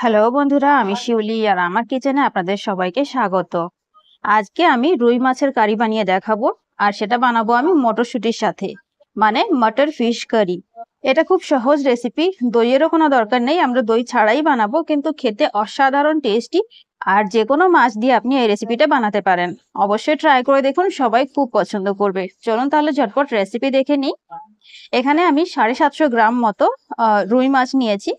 Hello বন্ধুরা আমি শিউলি আর আমার কিচেনে আপনাদের সবাইকে স্বাগত আজকে আমি রুই মাছের কারি বানিয়ে দেখাবো আর সেটা বানাবো আমি মটরশুটির সাথে মানে মটর ফিশ কারি এটা খুব সহজ রেসিপি দইয়েরও কোনো দরকার নেই আমরা দই ছাড়াই বানাবো কিন্তু খেতে অসাধারণ টেস্টি আর যে কোনো মাছ দিয়ে আপনি এই রেসিপিটা বানাতে পারেন অবশ্যই ট্রাই করে দেখুন সবাই খুব পছন্দ করবে চলুন তাহলে ঝটপট রেসিপি দেখে নিই এখানে আমি সাড়ে সাতশো গ্রাম মতো রুই মাছ নিয়েছি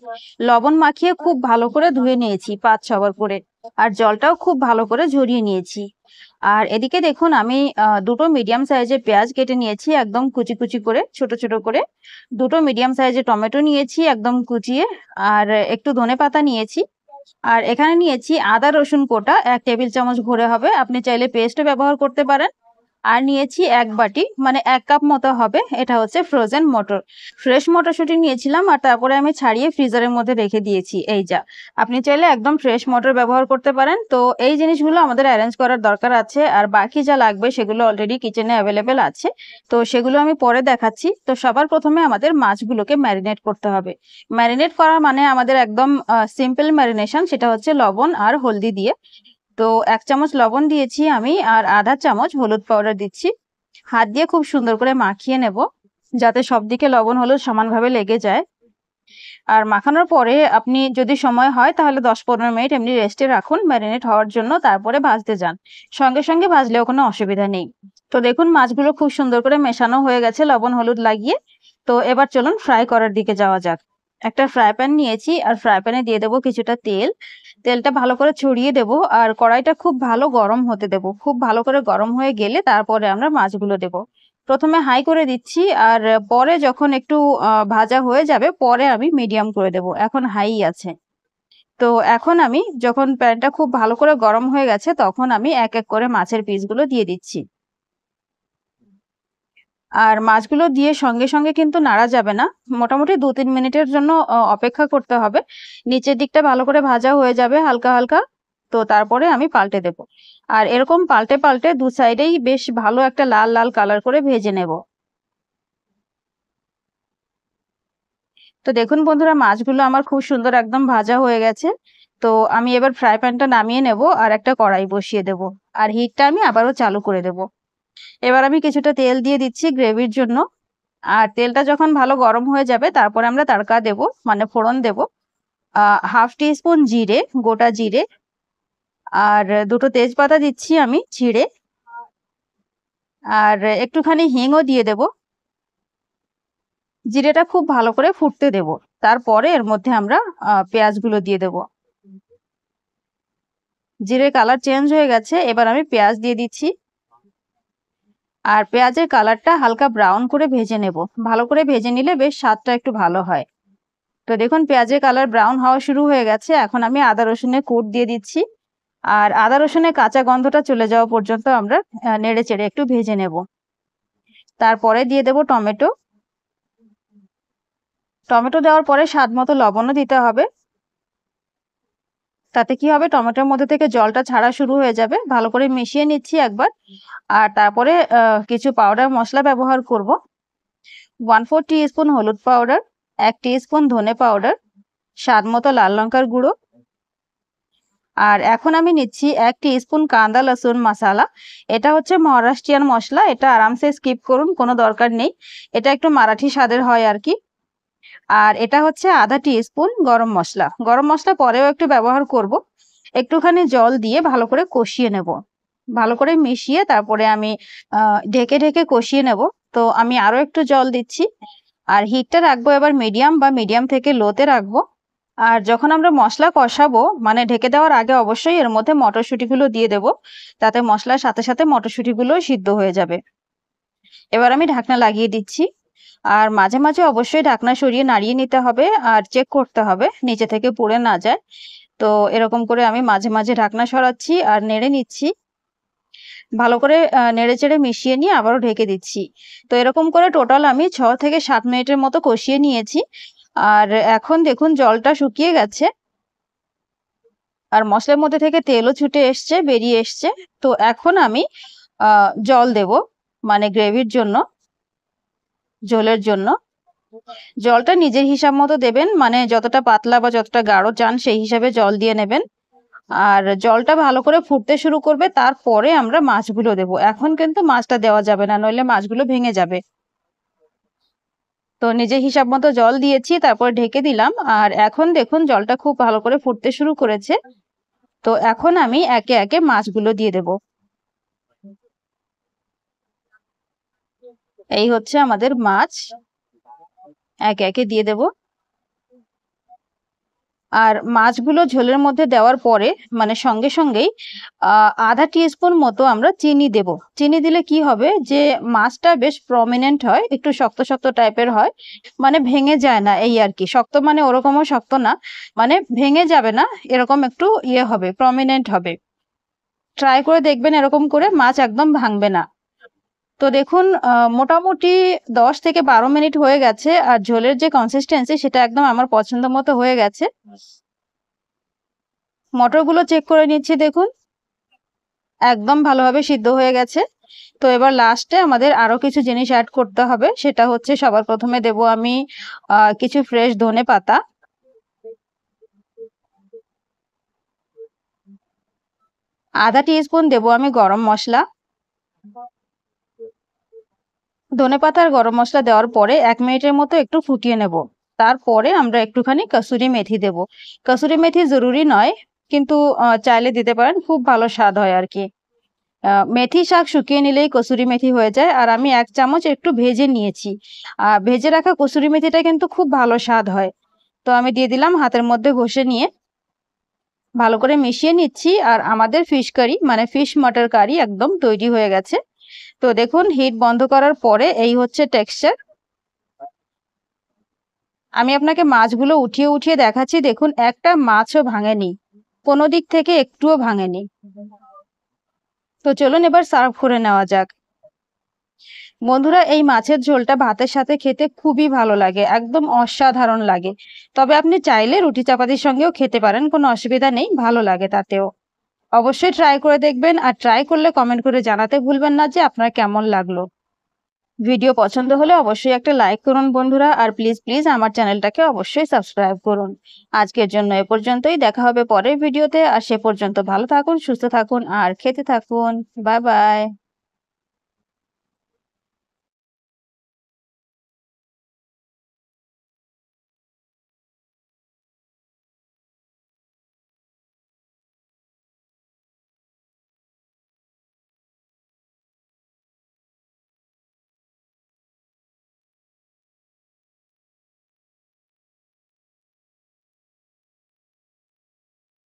লবণ মাখিয়ে খুব ভালো করে ধুয়ে নিয়েছি পাঁচ ছবার করে আর জলটাও খুব ভালো করে ঝরিয়ে নিয়েছি আর এদিকে দেখুন আমি দুটো মিডিয়াম সাইজের পেঁয়াজ কেটে নিয়েছি একদম কুচি কুচি করে ছোট ছোট করে দুটো মিডিয়াম সাইজের টমেটো নিয়েছি একদম কুচিয়ে আর একটু ধনে পাতা নিয়েছি আর এখানে নিয়েছি আদা রসুন কোটা এক টেবিল চামচ ভরে হবে আপনি চাইলে পেস্টও ব্যবহার করতে পারেন আর নিয়েছি এক আচ্ছা। বাটি মানে এক কাপ মতো হবে এটা হচ্ছে ফ্রোজেন মটর ফ্রেশ মটরশুঁটি নিয়েছিলাম আর তারপরে আমি ছাড়িয়ে ফ্রিজারের মধ্যে রেখে দিয়েছি এই যা আপনি চাইলে একদম ফ্রেশ মটর ব্যবহার করতে পারেন তো এই জিনিসগুলো আমাদের অ্যারেঞ্জ করার দরকার আছে আর বাকি যা লাগবে সেগুলো অলরেডি কিচেনে অ্যাভেলেবেল আছে তো সেগুলো আমি পরে দেখাচ্ছি তো সবার প্রথমে আমাদের মাছগুলোকে ম্যারিনেট করতে হবে ম্যারিনেট করা মানে আমাদের একদম সিম্পল ম্যারিনেশন সেটা হচ্ছে লবণ আর হলদি দিয়ে তো এক চামচ লবণ দিয়েছি আমি আর আধা চামচ হলুদ পাউডার দিচ্ছি হাত দিয়ে খুব সুন্দর করে মাখিয়ে নেব যাতে সবদিকে লবণ হলুদ সমানভাবে লেগে যায় আর মাখানোর পরে আপনি যদি সময় হয় তাহলে দশ পনেরো মিনিট এমনি রেস্টে রাখুন ম্যারিনেট হওয়ার জন্য তারপরে ভাজতে যান সঙ্গে সঙ্গে ভাজলেও কোনো অসুবিধা নেই তো দেখুন মাছগুলো খুব সুন্দর করে মেশানো হয়ে গেছে লবণ হলুদ লাগিয়ে তো এবার চলুন ফ্রাই করার দিকে যাওয়া যাক একটা ফ্রাই প্যান নিয়েছি আর ফ্রাই প্যানে দিয়ে দেবো কিছুটা তেল তেলটা ভালো করে ছড়িয়ে দেব আর কড়াইটা খুব ভালো গরম হতে দেব খুব ভালো করে গরম হয়ে গেলে তারপরে আমরা মাছগুলো দেব প্রথমে হাই করে দিচ্ছি আর পরে যখন একটু ভাজা হয়ে যাবে পরে আমি মিডিয়াম করে দেব এখন হাই আছে তো এখন আমি যখন প্যানটা খুব ভালো করে গরম হয়ে গেছে তখন আমি এক এক করে মাছের পিসগুলো দিয়ে দিচ্ছি আর মাছগুলো দিয়ে সঙ্গে সঙ্গে কিন্তু নাড়া যাবে না মোটামুটি দু তিন মিনিটের জন্য অপেক্ষা করতে হবে নিচের দিকটা ভালো করে ভাজা হয়ে যাবে হালকা হালকা তো তারপরে আমি পাল্টে দেব আর এরকম পাল্টে পাল্টে দু সাইডেই বেশ ভালো একটা লাল লাল কালার করে ভেজে নেব তো দেখুন বন্ধুরা মাছগুলো আমার খুব সুন্দর একদম ভাজা হয়ে গেছে তো আমি এবার ফ্রাই প্যানটা নামিয়ে নেব আর একটা কড়াই বসিয়ে দেব আর হিটটা আমি আবারও চালু করে দেবো এবার আমি কিছুটা তেল দিয়ে দিচ্ছি গ্রেভির জন্য আর তেলটা যখন ভালো গরম হয়ে যাবে তারপরে আমরা তারকা দেব মানে ফোড়ন দেব হাফ টিস্পুন জিরে গোটা জিরে আর দুটো তেজপাতা দিচ্ছি আমি ছিঁড়ে আর একটুখানি হিংও দিয়ে দেব জিরেটা খুব ভালো করে ফুটতে দেব তারপরে এর মধ্যে আমরা পেঁয়াজগুলো দিয়ে দেব জিরে কালার চেঞ্জ হয়ে গেছে এবার আমি পেঁয়াজ দিয়ে দিচ্ছি আর পেঁয়াজের কালারটা হালকা ব্রাউন করে ভেজে নেব ভালো করে ভেজে নিলে বেশ স্বাদটা একটু ভালো হয় তো দেখুন পেঁয়াজের কালার ব্রাউন হওয়া শুরু হয়ে গেছে এখন আমি আদা রসুনের কুট দিয়ে দিচ্ছি আর আদা রসুনের কাঁচা গন্ধটা চলে যাওয়া পর্যন্ত আমরা নেড়ে চেড়ে একটু ভেজে নেব তারপরে দিয়ে দেব টমেটো টমেটো দেওয়ার পরে স্বাদ মতো লবণও দিতে হবে তাতে কি হবে টমেটোর মধ্যে থেকে জলটা ছাড়া শুরু হয়ে যাবে ভালো করে মিশিয়ে নিচ্ছি একবার আর তারপরে কিছু পাউডার মশলা ব্যবহার করব ওয়ান ফোর স্পুন হলুদ পাউডার এক স্পুন ধনে পাউডার স্বাদ মতো লাল লঙ্কার গুঁড়ো আর এখন আমি নিচ্ছি এক স্পুন কাঁদা লসুন মশালা এটা হচ্ছে মহারাষ্ট্রিয়ান মশলা এটা আরামসে স্কিপ করুন কোনো দরকার নেই এটা একটু মারাঠি স্বাদের হয় আর কি আর এটা হচ্ছে আধা স্পুন গরম মশলা গরম মশলা পরেও একটু ব্যবহার করব একটুখানি জল দিয়ে ভালো করে কষিয়ে নেব ভালো করে মিশিয়ে তারপরে আমি ঢেকে ঢেকে কষিয়ে নেব তো আমি আরও একটু জল দিচ্ছি আর হিটটা রাখবো এবার মিডিয়াম বা মিডিয়াম থেকে লোতে রাখবো আর যখন আমরা মশলা কষাবো মানে ঢেকে দেওয়ার আগে অবশ্যই এর মধ্যে মটরশুঁটিগুলো দিয়ে দেব তাতে মশলার সাথে সাথে মটরশুঁটিগুলো সিদ্ধ হয়ে যাবে এবার আমি ঢাকনা লাগিয়ে দিচ্ছি আর মাঝে মাঝে অবশ্যই ঢাকনা সরিয়ে নাড়িয়ে নিতে হবে আর চেক করতে হবে নিচে থেকে পড়ে না যায় তো এরকম করে আমি মাঝে মাঝে ঢাকনা সরাচ্ছি আর নেড়ে নিচ্ছি ভালো করে নেড়ে চেড়ে মিশিয়ে নিয়ে আবারও ঢেকে দিচ্ছি তো এরকম করে টোটাল আমি ছ থেকে সাত মিনিটের মতো কষিয়ে নিয়েছি আর এখন দেখুন জলটা শুকিয়ে গেছে আর মশলার মধ্যে থেকে তেলও ছুটে এসছে বেরিয়ে এসছে তো এখন আমি জল দেব মানে গ্রেভির জন্য ঝোলের জন্য জলটা নিজের হিসাব মতো দেবেন মানে যতটা পাতলা বা যতটা গাঢ় চান সেই হিসাবে জল দিয়ে নেবেন আর জলটা ভালো করে ফুটতে শুরু করবে তারপরে আমরা মাছগুলো দেব এখন কিন্তু মাছটা দেওয়া যাবে না নইলে মাছগুলো ভেঙে যাবে তো নিজের হিসাব মতো জল দিয়েছি তারপর ঢেকে দিলাম আর এখন দেখুন জলটা খুব ভালো করে ফুটতে শুরু করেছে তো এখন আমি একে একে মাছগুলো দিয়ে দেবো এই হচ্ছে আমাদের মাছ একে একে দিয়ে দেব আর মাছগুলো ঝোলের মধ্যে দেওয়ার পরে মানে সঙ্গে সঙ্গেই আধা টিস্পুন মতো আমরা চিনি দেব চিনি দিলে কি হবে যে মাছটা বেশ প্রমিনেন্ট হয় একটু শক্ত শক্ত টাইপের হয় মানে ভেঙে যায় না এই আর কি শক্ত মানে ওরকমও শক্ত না মানে ভেঙে যাবে না এরকম একটু ইয়ে হবে প্রমিনেন্ট হবে ট্রাই করে দেখবেন এরকম করে মাছ একদম ভাঙবে না তো দেখুন মোটামুটি দশ থেকে বারো মিনিট হয়ে গেছে আর ঝোলের যে কনসিস্টেন্সি সেটা একদম আমার পছন্দ মতো হয়ে গেছে মটরগুলো চেক করে নিচ্ছি দেখুন একদম ভালোভাবে সিদ্ধ হয়ে গেছে তো এবার লাস্টে আমাদের আরও কিছু জিনিস অ্যাড করতে হবে সেটা হচ্ছে সবার প্রথমে দেব আমি কিছু ফ্রেশ ধনে পাতা আধা টিস্পুন দেব আমি গরম মশলা ধনে পাতার গরম মশলা দেওয়ার পরে এক মিনিটের মতো একটু ফুটিয়ে নেব তারপরে আমরা একটুখানি কাসুরি মেথি দেব কাসুরি মেথি জরুরি নয় কিন্তু চাইলে দিতে পারেন খুব ভালো স্বাদ হয় আর কি মেথি শাক শুকিয়ে নিলেই কসুরি মেথি হয়ে যায় আর আমি এক চামচ একটু ভেজে নিয়েছি আর ভেজে রাখা কসুরি মেথিটা কিন্তু খুব ভালো স্বাদ হয় তো আমি দিয়ে দিলাম হাতের মধ্যে ঘষে নিয়ে ভালো করে মিশিয়ে নিচ্ছি আর আমাদের ফিশ কারি মানে ফিশ মাটার কারি একদম তৈরি হয়ে গেছে তো দেখুন হিট বন্ধ করার পরে এই হচ্ছে টেক্সচার আমি আপনাকে মাছগুলো উঠিয়ে উঠিয়ে দেখাচ্ছি দেখুন একটা মাছও ভাঙেনি কোনো দিক থেকে একটুও ভাঙেনি তো চলুন এবার সার্ভ করে নেওয়া যাক বন্ধুরা এই মাছের ঝোলটা ভাতের সাথে খেতে খুবই ভালো লাগে একদম অসাধারণ লাগে তবে আপনি চাইলে রুটি চাপাতির সঙ্গেও খেতে পারেন কোনো অসুবিধা নেই ভালো লাগে তাতেও অবশ্যই ট্রাই করে দেখবেন আর ট্রাই করলে কমেন্ট করে জানাতে ভুলবেন না যে আপনার কেমন লাগলো ভিডিও পছন্দ হলে অবশ্যই একটা লাইক করুন বন্ধুরা আর প্লিজ প্লিজ আমার চ্যানেলটাকে অবশ্যই সাবস্ক্রাইব করুন আজকের জন্য এ পর্যন্তই দেখা হবে পরের ভিডিওতে আর সে পর্যন্ত ভালো থাকুন সুস্থ থাকুন আর খেতে থাকুন বাই বাই